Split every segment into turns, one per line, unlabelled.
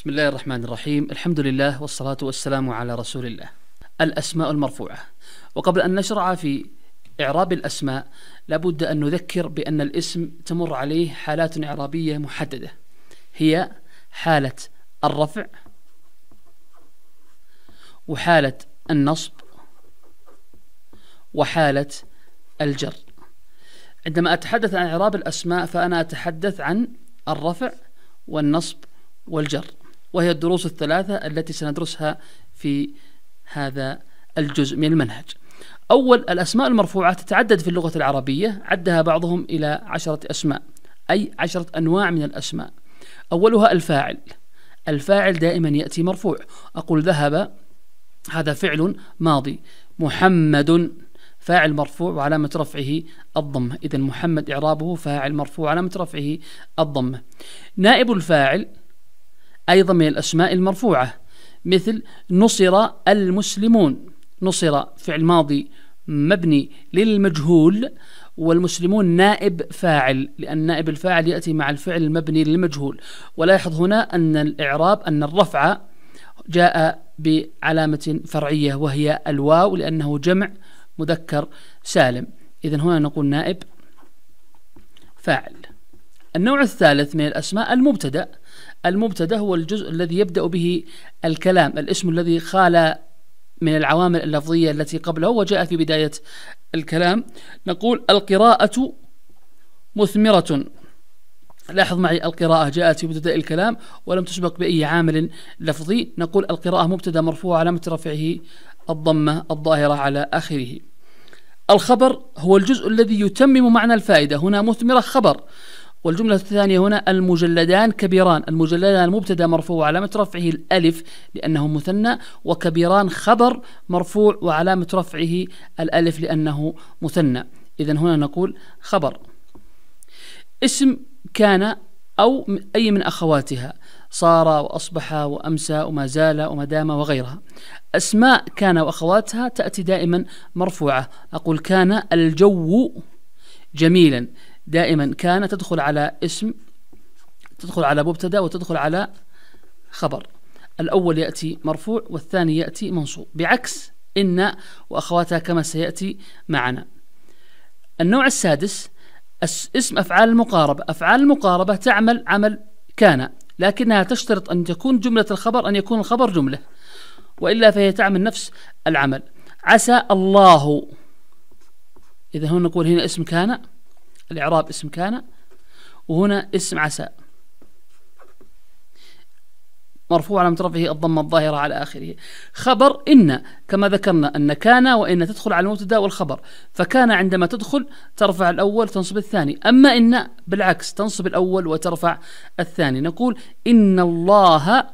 بسم الله الرحمن الرحيم الحمد لله والصلاة والسلام على رسول الله الأسماء المرفوعة وقبل أن نشرع في إعراب الأسماء لابد أن نذكر بأن الاسم تمر عليه حالات إعرابية محددة هي حالة الرفع وحالة النصب وحالة الجر عندما أتحدث عن إعراب الأسماء فأنا أتحدث عن الرفع والنصب والجر وهي الدروس الثلاثة التي سندرسها في هذا الجزء من المنهج أول الأسماء المرفوعة تتعدد في اللغة العربية عدها بعضهم إلى عشرة أسماء أي عشرة أنواع من الأسماء أولها الفاعل الفاعل دائما يأتي مرفوع أقول ذهب هذا فعل ماضي محمد فاعل مرفوع وعلامة رفعه الضمة إذا محمد إعرابه فاعل مرفوع وعلامة رفعه الضمة نائب الفاعل أيضا من الأسماء المرفوعة مثل نصر المسلمون نصر فعل ماضي مبني للمجهول والمسلمون نائب فاعل لأن نائب الفاعل يأتي مع الفعل المبني للمجهول ولاحظ هنا أن الإعراب أن الرفع جاء بعلامة فرعية وهي الواو لأنه جمع مذكر سالم إذا هنا نقول نائب فاعل النوع الثالث من الأسماء المبتدأ المبتدا هو الجزء الذي يبدا به الكلام الاسم الذي خال من العوامل اللفظيه التي قبله وجاء في بدايه الكلام نقول القراءه مثمره لاحظ معي القراءة جاءت في مبتدأ الكلام ولم تسبق بأي عامل لفظي نقول القراءة مبتدأ مرفوع علامة رفعه الضمة الظاهرة على آخره الخبر هو الجزء الذي يتمم معنى الفائدة هنا مثمرة خبر والجملة الثانية هنا المجلدان كبيران المجلدان المبتدا مرفوع وعلامة رفعه الألف لأنه مثنى وكبيران خبر مرفوع وعلامة رفعه الألف لأنه مثنى إذا هنا نقول خبر اسم كان أو أي من أخواتها صار وأصبح وأمسى وما زال وما دام وغيرها أسماء كان وأخواتها تأتي دائما مرفوعة أقول كان الجو جميلا دائما كان تدخل على اسم تدخل على مبتدا وتدخل على خبر الأول يأتي مرفوع والثاني يأتي منصوب بعكس إن وأخواتها كما سيأتي معنا النوع السادس اسم أفعال المقاربة أفعال المقاربة تعمل عمل كان لكنها تشترط أن تكون جملة الخبر أن يكون الخبر جملة وإلا فهي تعمل نفس العمل عسى الله إذا هنا نقول هنا اسم كان الإعراب اسم كان وهنا اسم عسى مرفوع على مترفه الضمة الظاهرة على آخره خبر إن كما ذكرنا أن كان وإن تدخل على المبتدا والخبر فكان عندما تدخل ترفع الأول تنصب الثاني أما إن بالعكس تنصب الأول وترفع الثاني نقول إن الله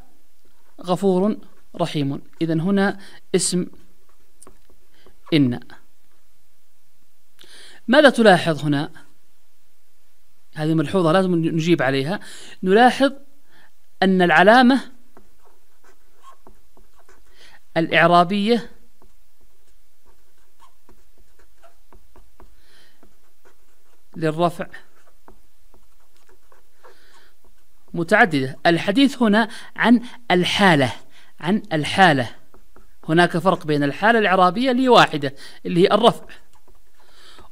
غفور رحيم إذا هنا اسم إن ماذا تلاحظ هنا؟ هذه ملحوظة لازم نجيب عليها نلاحظ أن العلامة الإعرابية للرفع متعددة الحديث هنا عن الحالة عن الحالة هناك فرق بين الحالة الإعرابية اللي واحدة اللي هي الرفع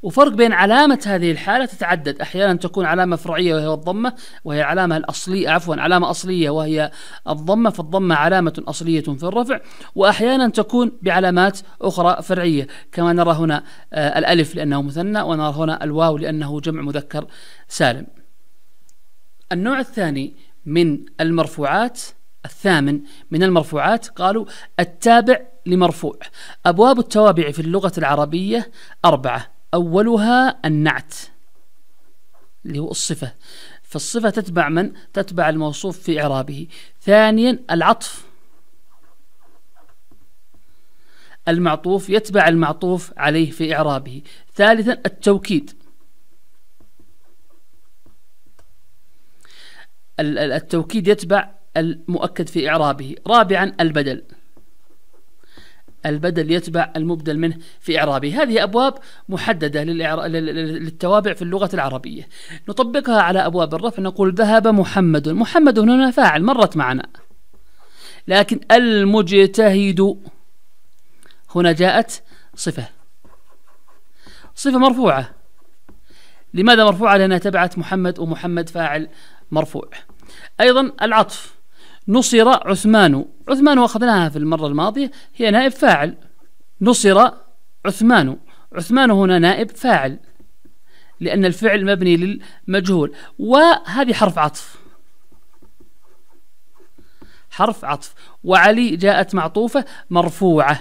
وفرق بين علامة هذه الحالة تتعدد أحيانا تكون علامة فرعية وهي الضمة وهي علامة الأصلية عفوا علامة أصلية وهي الضمة فالضمة علامة أصلية في الرفع وأحيانا تكون بعلامات أخرى فرعية كما نرى هنا آه، الألف لأنه مثنى ونرى هنا الواو لأنه جمع مذكر سالم النوع الثاني من المرفوعات الثامن من المرفوعات قالوا التابع لمرفوع أبواب التوابع في اللغة العربية أربعة أولها النعت اللي هو الصفة فالصفة تتبع من؟ تتبع الموصوف في إعرابه ثانيا العطف المعطوف يتبع المعطوف عليه في إعرابه ثالثا التوكيد التوكيد يتبع المؤكد في إعرابه رابعا البدل البدل يتبع المبدل منه في إعرابه هذه أبواب محددة للتوابع في اللغة العربية نطبقها على أبواب الرفع نقول ذهب محمد محمد هنا فاعل مرت معنا لكن المجتهد هنا جاءت صفة صفة مرفوعة لماذا مرفوعة؟ لأنها تبعت محمد ومحمد فاعل مرفوع أيضا العطف نصر عثمان عثمان أخذناها في المرة الماضية هي نائب فاعل نصر عثمان عثمان هنا نائب فاعل لأن الفعل مبني للمجهول وهذه حرف عطف حرف عطف وعلي جاءت معطوفة مرفوعة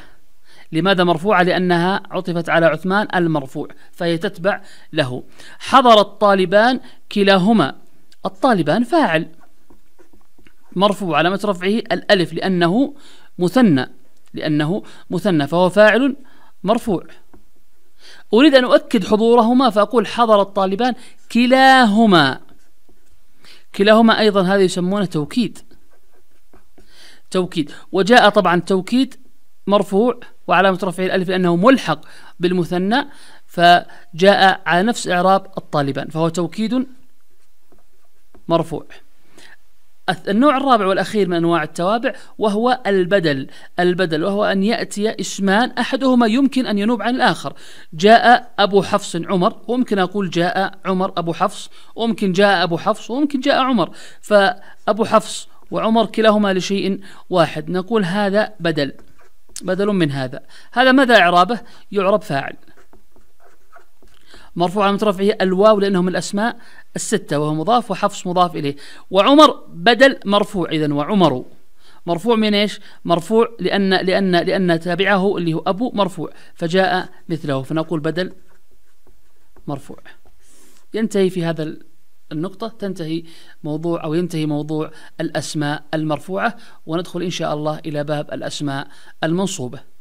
لماذا مرفوعة؟ لأنها عطفت على عثمان المرفوع فهي تتبع له حضر الطالبان كلاهما الطالبان فاعل مرفوع علامة رفعه الألف لأنه مثنى لأنه مثنى فهو فاعل مرفوع أريد أن أؤكد حضورهما فأقول حضر الطالبان كلاهما كلاهما أيضا هذا يسمونه توكيد توكيد وجاء طبعا توكيد مرفوع وعلامة رفعه الألف لأنه ملحق بالمثنى فجاء على نفس إعراب الطالبان فهو توكيد مرفوع النوع الرابع والأخير من أنواع التوابع وهو البدل البدل وهو أن يأتي اسمان أحدهما يمكن أن ينوب عن الآخر جاء أبو حفص عمر وممكن أقول جاء عمر أبو حفص وممكن جاء أبو حفص وممكن جاء عمر فأبو حفص وعمر كلاهما لشيء واحد نقول هذا بدل بدل من هذا هذا ماذا إعرابه يعرب فاعل مرفوع على رفعه الواو لأنه من الأسماء الستة وهو مضاف وحفص مضاف إليه وعمر بدل مرفوع إذا وعمر مرفوع من ايش؟ مرفوع لأن لأن لأن تابعه اللي هو أبو مرفوع فجاء مثله فنقول بدل مرفوع ينتهي في هذا النقطة تنتهي موضوع أو ينتهي موضوع الأسماء المرفوعة وندخل إن شاء الله إلى باب الأسماء المنصوبة